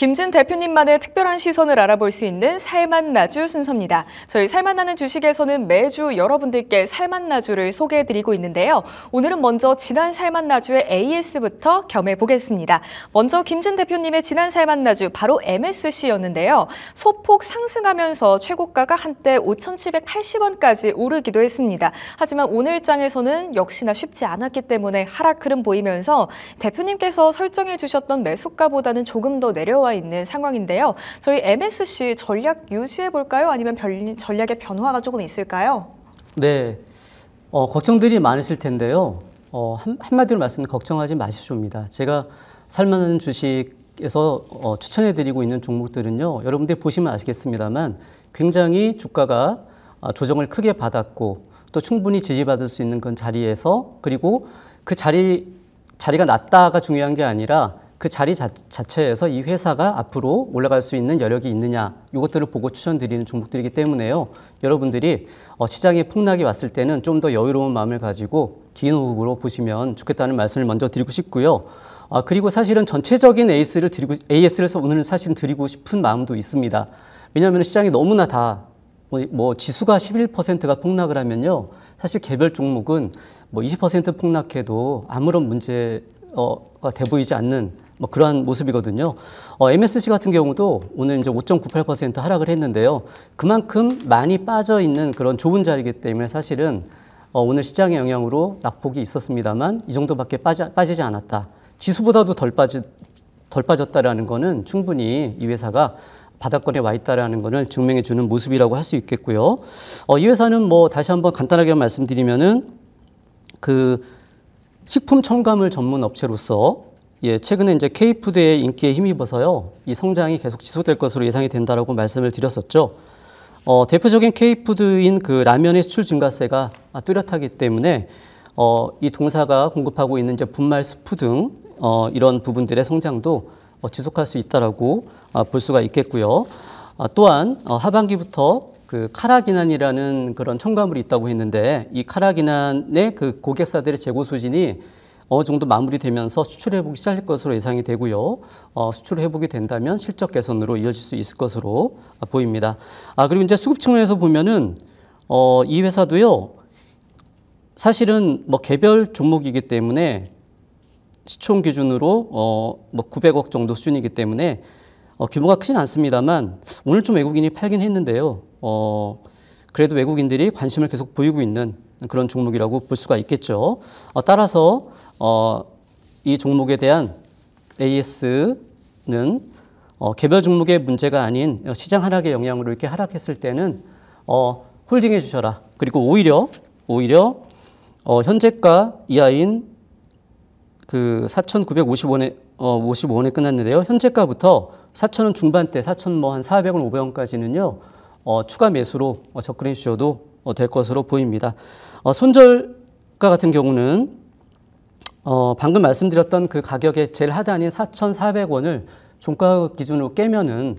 김진 대표님만의 특별한 시선을 알아볼 수 있는 살맛나주 순서입니다. 저희 살맛나는 주식에서는 매주 여러분들께 살맛나주를 소개해드리고 있는데요. 오늘은 먼저 지난 살맛나주의 AS부터 겸해보겠습니다. 먼저 김진 대표님의 지난 살맛나주 바로 MSC였는데요. 소폭 상승하면서 최고가가 한때 5,780원까지 오르기도 했습니다. 하지만 오늘 장에서는 역시나 쉽지 않았기 때문에 하락 흐름 보이면서 대표님께서 설정해 주셨던 매수가보다는 조금 더 내려와 들어와 있는 상황인데요. 저희 MSC 전략 유지해 볼까요? 아니면 변, 전략의 변화가 조금 있을까요? 네, 어, 걱정들이 많으실 텐데요. 어, 한, 마디로 말씀 걱정하지 마십시오입니다. 제가 살만한 주식에서 어, 추천해드리고 있는 종목들은요. 여러분들 보시면 아시겠습니다만 굉장히 주가가 아, 조정을 크게 받았고 또 충분히 지지받을 수 있는 그 자리에서 그리고 그 자리 자리가 낮다가 중요한 게 아니라 그 자리 자, 체에서이 회사가 앞으로 올라갈 수 있는 여력이 있느냐 이것들을 보고 추천드리는 종목들이기 때문에요. 여러분들이 어, 시장의 폭락이 왔을 때는 좀 더 여유로운 마음을 가지고 긴 호흡으로 보시면 좋겠다는 말씀을 먼저 드리고 싶고요. 아, 그리고 사실은 전체적인 AS를 드리고 AS를 오늘 사실 드리고 싶은 마음도 있습니다. 왜냐하면 시장이 너무나 다뭐 뭐 지수가 11%가 폭락을 하면요. 사실 개별 종목은 뭐 20% 폭락해도 아무런 문제 어, 가돼 보이지 않는 뭐 그러한 모습이거든요. 어, MSC 같은 경우도 오늘 이제 5.98% 하락을 했는데요. 그만큼 많이 빠져 있는 그런 좋은 자리이기 때문에 사실은 어, 오늘 시장의 영향으로 낙폭이 있었습니다만 이 정도밖에 빠지, 빠지지 않았다. 지수보다도 덜 빠지 덜 빠졌다라는 거는 충분히 이 회사가 바닥권에 와 있다라는 것을 증명해 주는 모습이라고 할 수 있겠고요. 어, 이 회사는 뭐 다시 한번 간단하게 말씀드리면은 그 식품 첨가물 전문 업체로서 예, 최근에 이제 K푸드의 인기에 힘입어서요. 이 성장이 계속 지속될 것으로 예상이 된다라고 말씀을 드렸었죠. 어, 대표적인 K푸드인 그 라면의 수출 증가세가 뚜렷하기 때문에 어, 이 동사가 공급하고 있는 이제 분말 수프등 어, 이런 부분들의 성장도 어, 지속할 수 있다라고 아, 볼 수가 있겠고요. 아, 또한 어, 하반기부터 그 카라기난이라는 그런 첨가물이 있다고 했는데 이 카라기난의 그 고객사들의 재고 수진이 어느 정도 마무리되면서 수출 회복이 시작할 것으로 예상이 되고요. 어, 수출 회복이 된다면 실적 개선으로 이어질 수 있을 것으로 보입니다. 아 그리고 이제 수급 측면에서 보면은 어, 이 회사도요. 사실은 뭐 개별 종목이기 때문에 시총 기준으로 어, 뭐 900억 정도 수준이기 때문에 어, 규모가 크진 않습니다만 오늘 좀 외국인이 팔긴 했는데요. 어, 그래도 외국인들이 관심을 계속 보이고 있는 그런 종목이라고 볼 수가 있겠죠. 어, 따라서 어, 이 종목에 대한 AS는 어, 개별 종목의 문제가 아닌 시장 하락의 영향으로 이렇게 하락했을 때는 홀딩해 주셔라. 그리고 오히려 오히려 현재가 이하인 그 4,950원에 55원에 끝났는데요. 현재가부터 4,000원 중반대, 4,000 뭐 한 400원, 500원까지는요. 어, 추가 매수로 접근해 주셔도 어, 될 것으로 보입니다. 어, 손절가 같은 경우는 어, 방금 말씀드렸던 그 가격의 제일 하단인 4,400원을 종가 기준으로 깨면은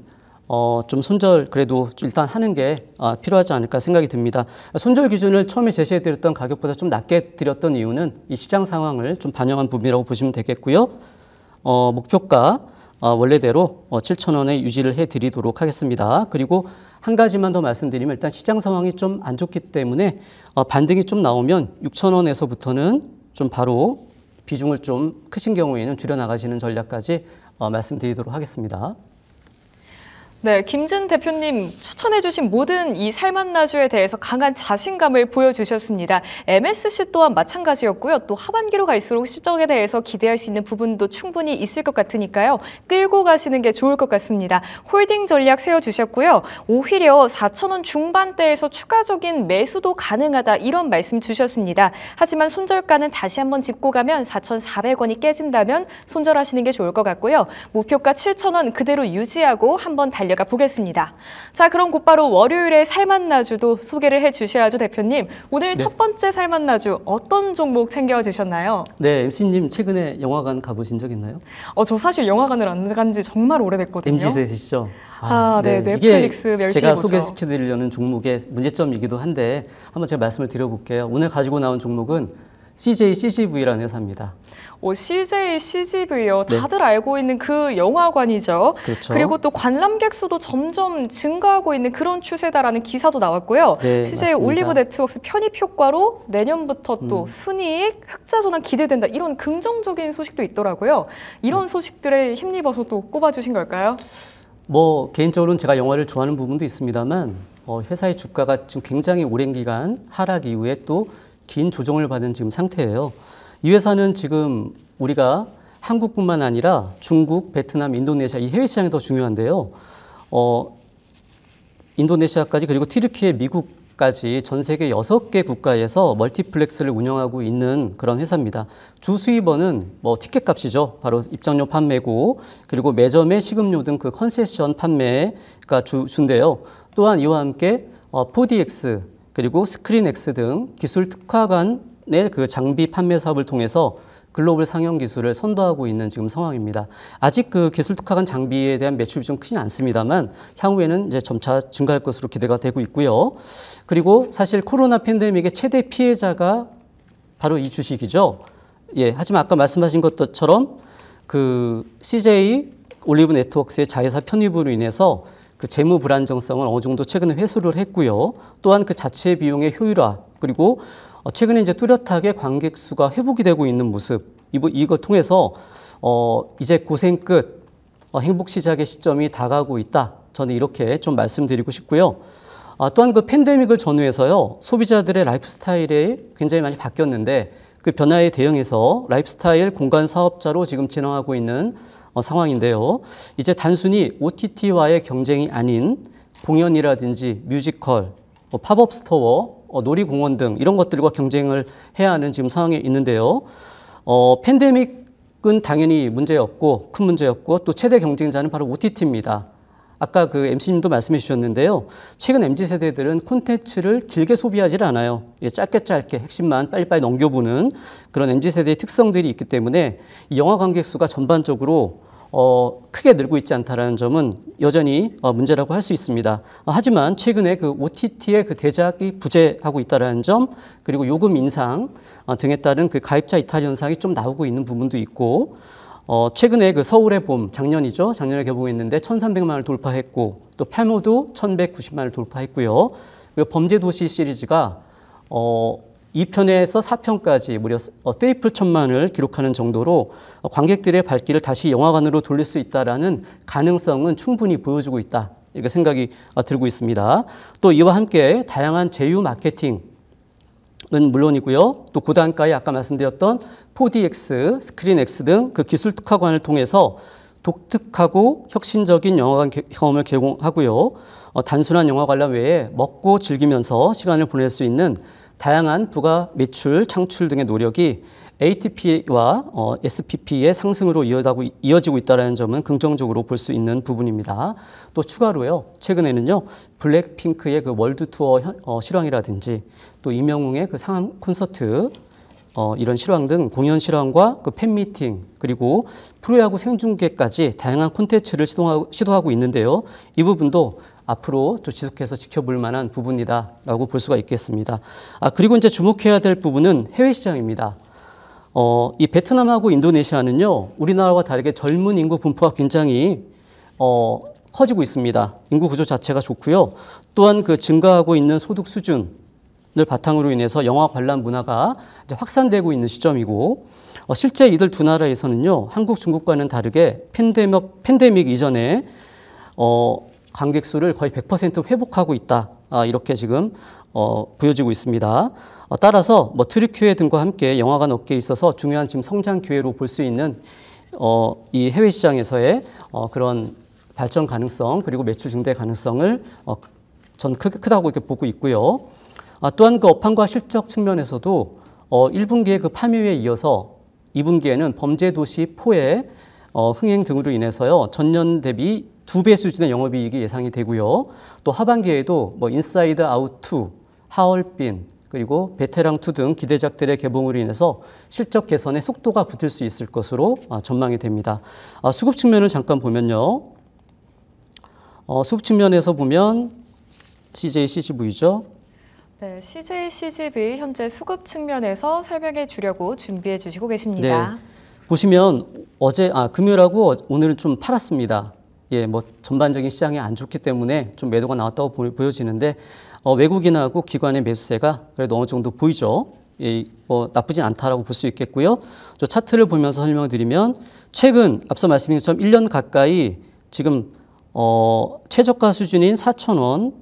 어, 좀 손절 그래도 일단 하는 게 아, 필요하지 않을까 생각이 듭니다. 손절 기준을 처음에 제시해드렸던 가격보다 좀 낮게 드렸던 이유는 이 시장 상황을 좀 반영한 부분이라고 보시면 되겠고요. 어, 목표가 어, 원래대로 어, 7,000원에 유지를 해드리도록 하겠습니다. 그리고 한 가지만 더 말씀드리면 일단 시장 상황이 좀 안 좋기 때문에 어, 반등이 좀 나오면 6천 원에서부터는 좀 바로 비중을 좀 크신 경우에는 줄여나가시는 전략까지 어, 말씀드리도록 하겠습니다. 네, 김준 대표님 추천해주신 모든 이 살맛 나주에 대해서 강한 자신감을 보여주셨습니다. MSC 또한 마찬가지였고요. 또 하반기로 갈수록 실적에 대해서 기대할 수 있는 부분도 충분히 있을 것 같으니까요. 끌고 가시는 게 좋을 것 같습니다. 홀딩 전략 세워주셨고요. 오히려 4천원 중반대에서 추가적인 매수도 가능하다 이런 말씀 주셨습니다. 하지만 손절가는 다시 한번 짚고 가면 4,400원이 깨진다면 손절하시는 게 좋을 것 같고요. 목표가 7천원 그대로 유지하고 한번 달려 달려가 보겠습니다. 자, 그럼 곧바로 월요일에 살맛나주도 소개를 해주셔야죠, 대표님. 오늘 네. 첫 번째 살맛나주 어떤 종목 챙겨주셨나요? 네, MC님 최근에 영화관 가보신 적 있나요? 어, 저 사실 영화관을 안 간 지 정말 오래됐거든요. MZ세시죠? 아, 아, 네, 네. 넷플릭스 열심히 제가 보죠. 소개시켜드리려는 종목의 문제점이기도 한데 한번 제가 말씀을 드려볼게요. 오늘 가지고 나온 종목은 CJ CGV라는 회사입니다. 오, CJ CGV요. 네. 다들 네. 알고 있는 그 영화관이죠. 그렇죠. 그리고 또 관람객 수도 점점 증가하고 있는 그런 추세다라는 기사도 나왔고요. 네, CJ 맞습니다. 올리브 네트웍스 편입 효과로 내년부터 또 음. 순이익 흑자 전환 기대된다. 이런 긍정적인 소식도 있더라고요. 이런 음. 소식들에 힘입어서 또 꼽아주신 걸까요? 뭐 개인적으로는 제가 영화를 좋아하는 부분도 있습니다만 어, 회사의 주가가 지금 굉장히 오랜 기간 하락 이후에 또긴 조정을 받은 지금 상태예요. 이 회사는 지금 우리가 한국뿐만 아니라 중국, 베트남, 인도네시아 이 해외 시장이 더 중요한데요. 어, 인도네시아까지 그리고 튀르키예 미국까지 전 세계 여섯 개 국가에서 멀티플렉스를 운영하고 있는 그런 회사입니다. 주 수입원은 뭐 티켓 값이죠. 바로 입장료 판매고 그리고 매점의 식음료 등 그 컨세션 판매가 주, 주인데요. 또한 이와 함께 어, 4DX 그리고 스크린엑스 등 기술 특화 간의 그 장비 판매 사업을 통해서 글로벌 상영 기술을 선도하고 있는 지금 상황입니다. 아직 그 기술 특화간 장비에 대한 매출이 좀 크진 않습니다만 향후에는 이제 점차 증가할 것으로 기대가 되고 있고요. 그리고 사실 코로나 팬데믹의 최대 피해자가 바로 이 주식이죠. 예, 하지만 아까 말씀하신 것처럼 그 CJ 올리브 네트워크의 자회사 편입으로 인해서 그 재무 불안정성을 어느 정도 최근에 회수를 했고요. 또한 그 자체 비용의 효율화 그리고 어, 최근에 이제 뚜렷하게 관객 수가 회복이 되고 있는 모습 이걸 통해서 어 이제 고생 끝 어, 행복 시작의 시점이 다가오고 있다. 저는 이렇게 좀 말씀드리고 싶고요. 아, 또한 그 팬데믹을 전후해서요 소비자들의 라이프 스타일이 굉장히 많이 바뀌었는데 그 변화에 대응해서 라이프스타일 공간 사업자로 지금 진행하고 있는 어, 상황인데요. 이제 단순히 OTT와의 경쟁이 아닌 공연이라든지 뮤지컬, 어, 팝업 스토어, 어, 놀이공원 등 이런 것들과 경쟁을 해야 하는 지금 상황에 있는데요. 어, 팬데믹은 당연히 문제였고 큰 문제였고 또 최대 경쟁자는 바로 OTT입니다. 아까 그 MC님도 말씀해 주셨는데요. 최근 MZ 세대들은 콘텐츠를 길게 소비하지 않아요. 예, 짧게 짧게 핵심만 빨리빨리 넘겨보는 그런 MZ 세대의 특성들이 있기 때문에 이 영화 관객 수가 전반적으로 어, 크게 늘고 있지 않다라는 점은 여전히 어, 문제라고 할 수 있습니다. 어, 하지만 최근에 그 OTT의 그 대작이 부재하고 있다라는 점, 그리고 요금 인상 어, 등에 따른 그 가입자 이탈 현상이 좀 나오고 있는 부분도 있고, 어, 최근에 그 서울의 봄, 작년이죠. 작년에 개봉했는데 1,300만을 돌파했고, 또 팔모도 1,190만을 돌파했고요. 그리고 범죄도시 시리즈가 어, 2편에서 4편까지 무려 어, 트리플 천만을 기록하는 정도로 관객들의 발길을 다시 영화관으로 돌릴 수 있다라는 가능성은 충분히 보여주고 있다. 이렇게 생각이 아, 들고 있습니다. 또 이와 함께 다양한 제휴 마케팅, 는 물론이고요. 또 고단가의 아까 말씀드렸던 4DX, 스크린X 등 그 기술 특화관을 통해서 독특하고 혁신적인 영화관 경험을 제공하고요. 어, 단순한 영화 관람 외에 먹고 즐기면서 시간을 보낼 수 있는 다양한 부가 매출 창출 등의 노력이 ATP와 어, SPP의 상승으로 이어다고, 이어지고 있다는 점은 긍정적으로 볼 수 있는 부분입니다. 또 추가로요, 최근에는요, 블랙핑크의 그 월드 투어 어, 실황이라든지 또 이명웅의 그 상암 콘서트 어, 이런 실황 등 공연 실황과 그 팬미팅 그리고 프로야구 생중계까지 다양한 콘텐츠를 시도하고, 시도하고 있는데요. 이 부분도 앞으로 좀 지속해서 지켜볼 만한 부분이다라고 볼 수가 있겠습니다. 아, 그리고 이제 주목해야 될 부분은 해외 시장입니다. 어, 이 베트남하고 인도네시아는요, 우리나라와 다르게 젊은 인구 분포가 굉장히 어, 커지고 있습니다. 인구 구조 자체가 좋고요. 또한 그 증가하고 있는 소득 수준, 을 바탕으로 인해서 영화 관람 문화가 확산되고 있는 시점이고 어, 실제 이들 두 나라에서는요 한국 중국과는 다르게 팬데믹, 팬데믹 이전에 어, 관객 수를 거의 100% 회복하고 있다 아, 이렇게 지금 어, 보여지고 있습니다. 어, 따라서 뭐 트릭 기회 등과 함께 영화관 업계에 있어서 중요한 지금 성장 기회로 볼 수 있는 어, 이 해외 시장에서의 어, 그런 발전 가능성 그리고 매출 증대 가능성을 어, 전 크, 크다고 이렇게 보고 있고요. 아, 또한 그 업황과 실적 측면에서도 1분기에 어, 그 파묘에 이어서 2분기에는 범죄도시 포의 어, 흥행 등으로 인해서요 전년 대비 두 배 수준의 영업이익이 예상이 되고요 또 하반기에도 뭐 인사이드 아웃 2, 하얼빈 그리고 베테랑 2 등 기대작들의 개봉으로 인해서 실적 개선의 속도가 붙을 수 있을 것으로 아, 전망이 됩니다. 아, 수급 측면을 잠깐 보면요 어, 수급 측면에서 보면 CJ CGV죠. 네, CJ CGV 현재 수급 측면에서 설명해 주려고 준비해 주시고 계십니다. 네, 보시면 어제 아 금요일하고 오늘은 좀 팔았습니다. 예, 뭐 전반적인 시장이 안 좋기 때문에 좀 매도가 나왔다고 보, 여지는데 어, 외국인하고 기관의 매수세가 그래도 어느 정도 보이죠. 예, 뭐 나쁘진 않다라고 볼 수 있겠고요. 저 차트를 보면서 설명드리면 최근 앞서 말씀드린 것처럼 1년 가까이 지금 어, 최저가 수준인 4천원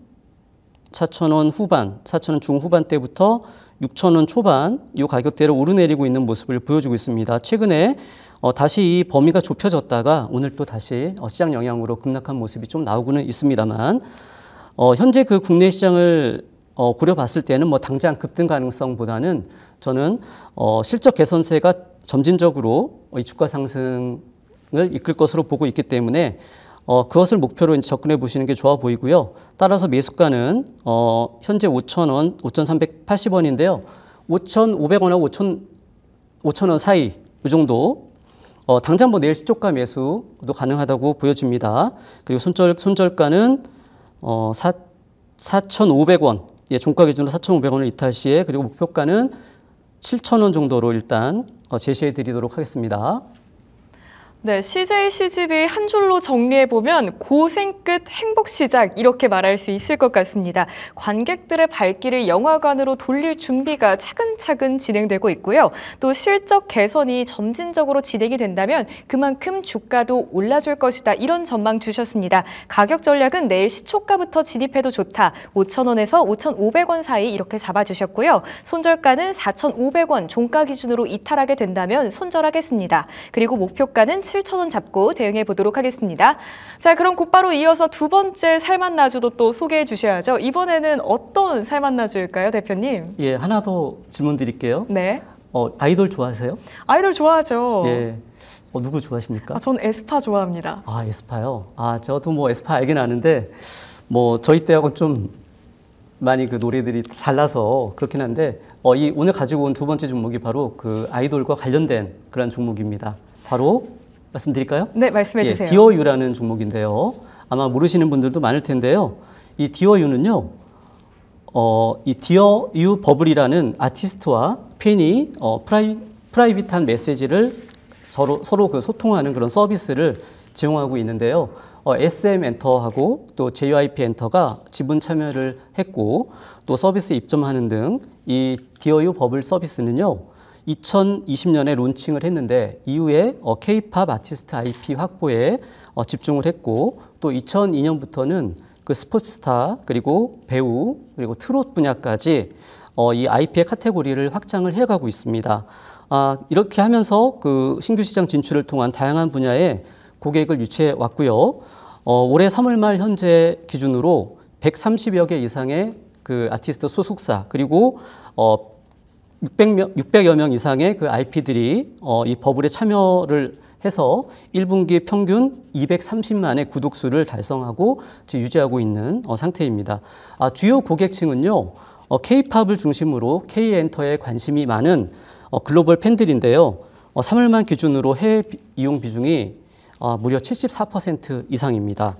4,000원 후반, 4,000원 중후반 때부터 6,000원 초반 이 가격대로 오르내리고 있는 모습을 보여주고 있습니다. 최근에 어, 다시 이 범위가 좁혀졌다가 오늘 또 다시 어, 시장 영향으로 급락한 모습이 좀 나오고는 있습니다만 어, 현재 그 국내 시장을 어, 고려봤을 때는 뭐 당장 급등 가능성보다는 저는 어, 실적 개선세가 점진적으로 이 주가 상승을 이끌 것으로 보고 있기 때문에 어, 그것을 목표로 접근해 보시는 게 좋아 보이고요. 따라서 매수가는 어, 현재 5,000원, 5,380원인데요. 5,500원하고 5,000, 원 사이 이 정도 어, 당장 뭐 내일 시초가 매수도 가능하다고 보여집니다. 그리고 손절, 손절가는 어, 4,500원, 예, 종가 기준으로 4,500원을 이탈 시에 그리고 목표가는 7,000원 정도로 일단 어, 제시해 드리도록 하겠습니다. 네, CJ 시집이 한 줄로 정리해보면 고생 끝 행복 시작 이렇게 말할 수 있을 것 같습니다. 관객들의 발길을 영화관으로 돌릴 준비가 차근차근 진행되고 있고요. 또 실적 개선이 점진적으로 진행이 된다면 그만큼 주가도 올라줄 것이다 이런 전망 주셨습니다. 가격 전략은 내일 시초가부터 진입해도 좋다. 5,000원에서 5,500원 사이 이렇게 잡아주셨고요. 손절가는 4,500원 종가 기준으로 이탈하게 된다면 손절하겠습니다. 그리고 목표가는 7,000원 잡고 대응해 보도록 하겠습니다. 자, 그럼 곧바로 이어서 두 번째 살맛 나주도 또 소개해 주셔야죠. 이번에는 어떤 살맛 나주일까요, 대표님? 예, 하나 더 질문 드릴게요. 네. 어, 아이돌 좋아하세요? 아이돌 좋아하죠. 예. 어, 누구 좋아하십니까? 아, 전 에스파 좋아합니다. 아, 에스파요? 아, 저도 뭐 에스파 알긴 아는데, 뭐, 저희 때하고좀 많이 그 노래들이 달라서 그렇긴 한데, 어, 이 오늘 가지고 온 두 번째 종목이 바로 그 아이돌과 관련된 그런 종목입니다. 바로 말씀드릴까요? 네, 말씀해 예, 주세요. 디어유라는 종목인데요. 아마 모르시는 분들도 많을 텐데요. 이 디어유는요, 어, 이 디어유 버블이라는 아티스트와 팬이 어, 프라이, 프라이빗한 메시지를 서로, 서로 그 소통하는 그런 서비스를 제공하고 있는데요. 어, SM 엔터하고 또 JYP 엔터가 지분 참여를 했고 또 서비스 입점하는 등 이 디어유 버블 서비스는요. 2020년에 론칭을 했는데 이후에 어, K-팝 아티스트 IP 확보에 어, 집중을 했고 또 2002년부터는 그 스포츠스타 그리고 배우 그리고 트롯 분야까지 어, 이 IP의 카테고리를 확장을 해가고 있습니다. 아, 이렇게 하면서 그 신규 시장 진출을 통한 다양한 분야에 고객을 유치해 왔고요. 어, 올해 3월 말 현재 기준으로 130여 개 이상의 그 아티스트 소속사 그리고 어, 600명, 600여 명 이상의 그 IP들이 어, 이 버블에 참여를 해서 1분기 평균 230만의 구독 수를 달성하고 유지하고 있는 어, 상태입니다. 아, 주요 고객층은요, 어, K-팝을 중심으로 K-엔터에 관심이 많은 어, 글로벌 팬들인데요. 어, 3월만 기준으로 해외 이용 비중이 어, 무려 74% 이상입니다.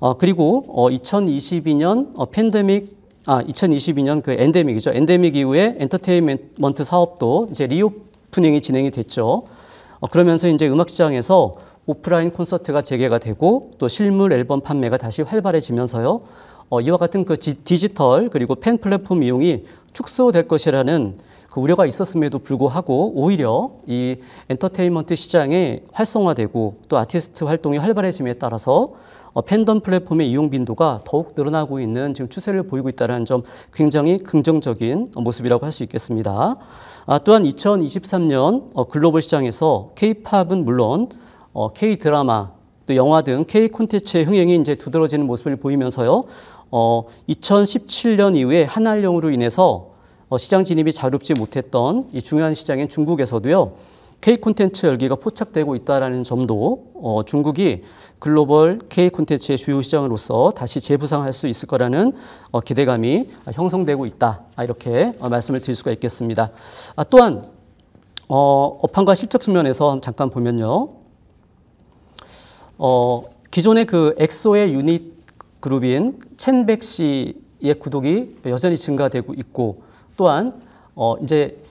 어, 그리고 어, 2022년 어, 팬데믹 아, 2022년 그 엔데믹이죠. 엔데믹 이후에 엔터테인먼트 사업도 이제 리오프닝이 진행이 됐죠. 어, 그러면서 이제 음악 시장에서 오프라인 콘서트가 재개가 되고 또 실물 앨범 판매가 다시 활발해지면서요. 어, 이와 같은 그 지, 디지털 그리고 팬 플랫폼 이용이 축소될 것이라는 그 우려가 있었음에도 불구하고 오히려 이 엔터테인먼트 시장이 활성화되고 또 아티스트 활동이 활발해짐에 따라서 어, 팬덤 플랫폼의 이용 빈도가 더욱 늘어나고 있는 지금 추세를 보이고 있다는 점 굉장히 긍정적인 모습이라고 할 수 있겠습니다. 아, 또한 2023년 어, 글로벌 시장에서 K-팝은 물론 K-드라마 어, 또 영화 등 K 콘텐츠의 흥행이 이제 두드러지는 모습을 보이면서요. 어, 2017년 이후에 한알령으로 인해서 어, 시장 진입이 자유롭지 못했던 이 중요한 시장인 중국에서도요. K 콘텐츠 열기가 포착되고 있다라는 점도 어, 중국이 글로벌 K 콘텐츠의 주요 시장으로서 다시 재부상할 수 있을 거라는 어, 기대감이 형성되고 있다. 아, 이렇게 어, 말씀을 드릴 수가 있겠습니다. 아, 또한 어, 업황과 실적 측면에서 잠깐 보면요. 어, 기존의 그 엑소의 유닛 그룹인 첸백 씨의 구독이 여전히 증가되고 있고 또한 어, 이제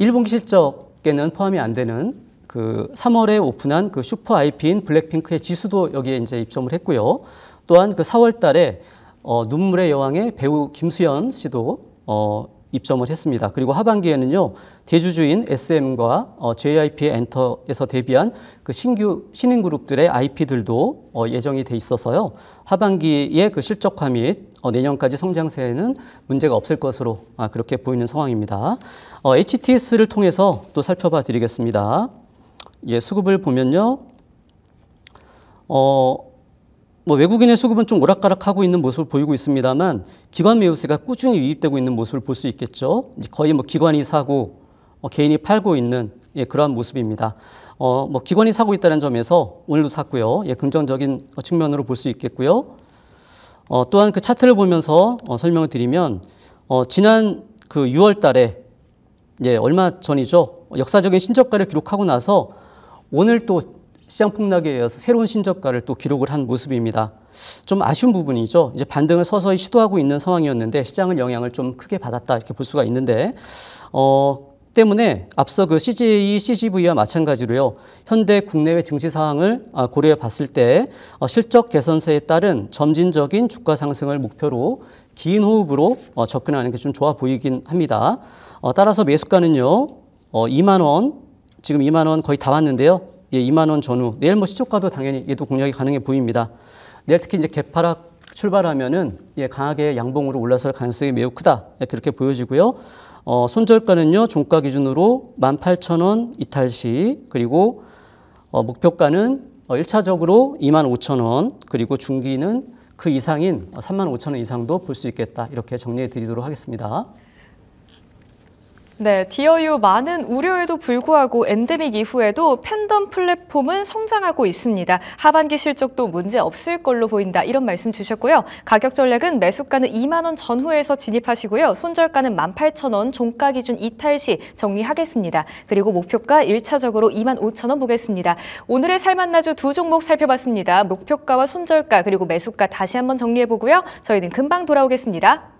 1분기 실적에는 포함이 안 되는 그 3월에 오픈한 그 슈퍼 IP인 블랙핑크의 지수도 여기에 이제 입점을 했고요. 또한 그 4월 달에 어, 눈물의 여왕의 배우 김수현 씨도 어, 입점을 했습니다. 그리고 하반기에는요, 대주주인 SM과 어, JIP 엔터에서 데뷔한 그 신규 신인 그룹들의 IP들도 어, 예정이 돼 있어서요, 하반기에 그 실적화 및 어, 내년까지 성장세에는 문제가 없을 것으로 아, 그렇게 보이는 상황입니다. 어, HTS를 통해서 또 살펴봐 드리겠습니다. 예, 수급을 보면요. 어, 뭐 외국인의 수급은 좀 오락가락하고 있는 모습을 보이고 있습니다만 기관 매우세가 꾸준히 유입되고 있는 모습을 볼 수 있겠죠. 거의 뭐 기관이 사고 어, 개인이 팔고 있는 예, 그러한 모습입니다. 어, 뭐 기관이 사고 있다는 점에서 오늘도 샀고요. 예, 긍정적인 측면으로 볼 수 있겠고요. 어, 또한 그 차트를 보면서 어, 설명을 드리면 어, 지난 그 6월 달에 예, 얼마 전이죠. 역사적인 신저가를 기록하고 나서 오늘 또 시장 폭락에 의해서 새로운 신저가를 또 기록을 한 모습입니다. 좀 아쉬운 부분이죠. 이제 반등을 서서히 시도하고 있는 상황이었는데 시장을 영향을 좀 크게 받았다 이렇게 볼 수가 있는데 어 때문에 앞서 그 CJ, e, CGV와 마찬가지로요. 현대 국내외 증시 상황을 아, 고려해 봤을 때 어, 실적 개선세에 따른 점진적인 주가 상승을 목표로 긴 호흡으로 어, 접근하는 게 좀 좋아 보이긴 합니다. 어, 따라서 매수가는요. 2만 원 지금 2만 원 거의 다 왔는데요. 예, 2만 원 전후. 내일 뭐 시초가도 당연히 얘도 공략이 가능해 보입니다. 내일 특히 이제 개파락 출발하면은 예, 강하게 양봉으로 올라설 가능성이 매우 크다. 예, 그렇게 보여지고요. 어, 손절가는요. 종가 기준으로 18,000원 이탈 시 그리고 어, 목표가는 어, 1차적으로 25,000원 그리고 중기는 그 이상인 35,000원 이상도 볼 수 있겠다. 이렇게 정리해 드리도록 하겠습니다. 네, 디어유 많은 우려에도 불구하고 엔데믹 이후에도 팬덤 플랫폼은 성장하고 있습니다. 하반기 실적도 문제 없을 걸로 보인다. 이런 말씀 주셨고요. 가격 전략은 매수가는 2만 원 전후에서 진입하시고요. 손절가는 18,000원, 종가 기준 이탈 시 정리하겠습니다. 그리고 목표가 1차적으로 2만 5천 원 보겠습니다. 오늘의 살만나주 두 종목 살펴봤습니다. 목표가와 손절가 그리고 매수가 다시 한번 정리해보고요. 저희는 금방 돌아오겠습니다.